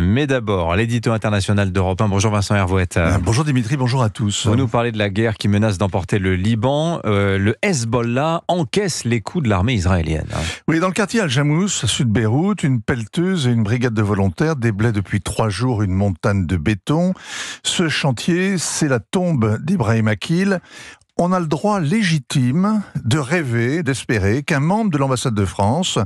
Mais d'abord, l'édito international d'Europe 1. Bonjour Vincent Hervouette. Euh, bonjour Dimitri, bonjour à tous. On nous parler de la guerre qui menace d'emporter le Liban. Euh, le Hezbollah encaisse les coups de l'armée israélienne. Oui, dans le quartier Al-Jamous, sud Beyrouth, une pelleteuse et une brigade de volontaires déblaient depuis trois jours une montagne de béton. Ce chantier, c'est la tombe d'Ibrahim Akil on a le droit légitime de rêver, d'espérer qu'un membre de l'ambassade de France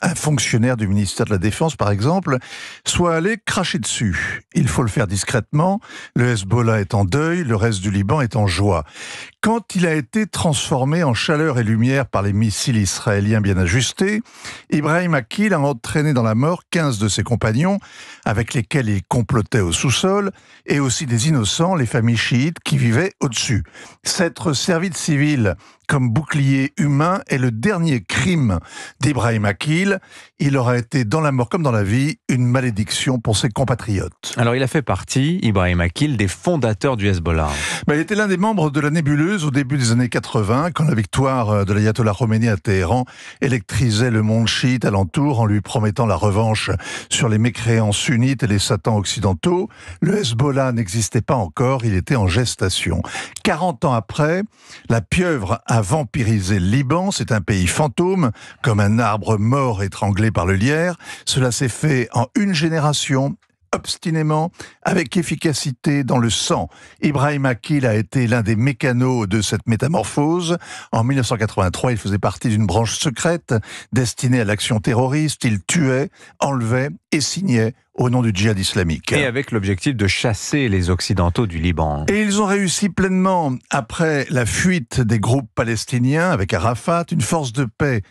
un fonctionnaire du ministère de la Défense, par exemple, soit allé cracher dessus. Il faut le faire discrètement. Le Hezbollah est en deuil, le reste du Liban est en joie. Quand il a été transformé en chaleur et lumière par les missiles israéliens bien ajustés, Ibrahim Akil a entraîné dans la mort 15 de ses compagnons, avec lesquels il complotait au sous-sol, et aussi des innocents, les familles chiites qui vivaient au-dessus. S'être servi de civil comme bouclier humain est le dernier crime d'Ibrahim Akil. Il aura été, dans la mort comme dans la vie, une malédiction pour ses compatriotes. Alors, il a fait partie, Ibrahim Akil, des fondateurs du Hezbollah. Ben, il était l'un des membres de la nébuleuse au début des années 80, quand la victoire euh, de l'ayatollah Khomeini à Téhéran électrisait le monde chiite alentour en lui promettant la revanche sur les mécréants sunnites et les satans occidentaux. Le Hezbollah n'existait pas encore, il était en gestation. 40 ans après, la pieuvre a vampiriser le Liban. C'est un pays fantôme, comme un arbre mort étranglé par le lierre. Cela s'est fait en une génération obstinément, avec efficacité dans le sang. Ibrahim Akil a été l'un des mécanos de cette métamorphose. En 1983, il faisait partie d'une branche secrète destinée à l'action terroriste. Il tuait, enlevait et signait au nom du djihad islamique. Et avec l'objectif de chasser les Occidentaux du Liban. Et ils ont réussi pleinement après la fuite des groupes palestiniens avec Arafat, une force de paix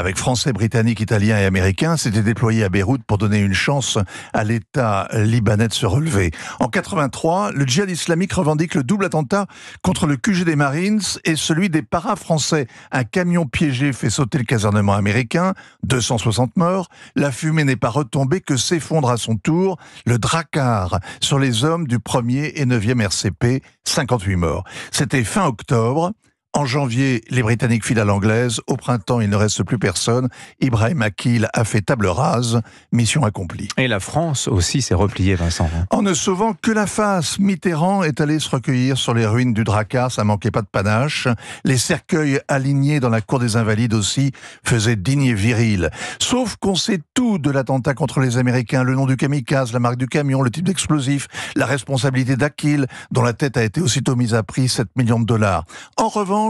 avec Français, Britanniques, Italiens et Américains, s'était déployé à Beyrouth pour donner une chance à l'État libanais de se relever. En 1983, le djihad islamique revendique le double attentat contre le QG des Marines et celui des paras français. Un camion piégé fait sauter le casernement américain, 260 morts, la fumée n'est pas retombée que s'effondre à son tour le Drakkar sur les hommes du 1er et 9e RCP, 58 morts. C'était fin octobre, en janvier, les Britanniques filent à l'anglaise. Au printemps, il ne reste plus personne. Ibrahim Akil a fait table rase. Mission accomplie. Et la France aussi s'est repliée, Vincent. Hein. En ne sauvant que la face, Mitterrand est allé se recueillir sur les ruines du Drakkar. Ça manquait pas de panache. Les cercueils alignés dans la cour des Invalides aussi faisaient digne et viril. Sauf qu'on sait tout de l'attentat contre les Américains. Le nom du kamikaze, la marque du camion, le type d'explosif, la responsabilité d'Akil, dont la tête a été aussitôt mise à prix 7 millions de dollars. En revanche,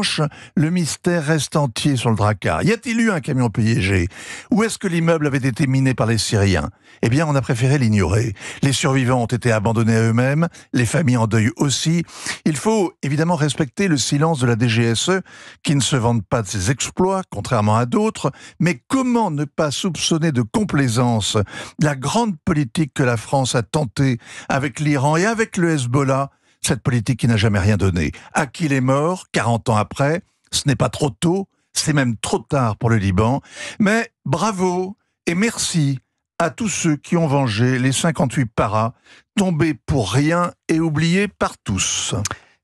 le mystère reste entier sur le dracard. Y a-t-il eu un camion piégé Ou est-ce que l'immeuble avait été miné par les Syriens Eh bien, on a préféré l'ignorer. Les survivants ont été abandonnés à eux-mêmes, les familles en deuil aussi. Il faut évidemment respecter le silence de la DGSE, qui ne se vante pas de ses exploits, contrairement à d'autres, mais comment ne pas soupçonner de complaisance la grande politique que la France a tentée avec l'Iran et avec le Hezbollah cette politique qui n'a jamais rien donné. À qui est mort, 40 ans après, ce n'est pas trop tôt, c'est même trop tard pour le Liban. Mais bravo et merci à tous ceux qui ont vengé les 58 paras, tombés pour rien et oubliés par tous.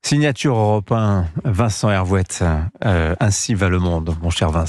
Signature européen, Vincent Hervouette, euh, ainsi va le monde, mon cher Vincent.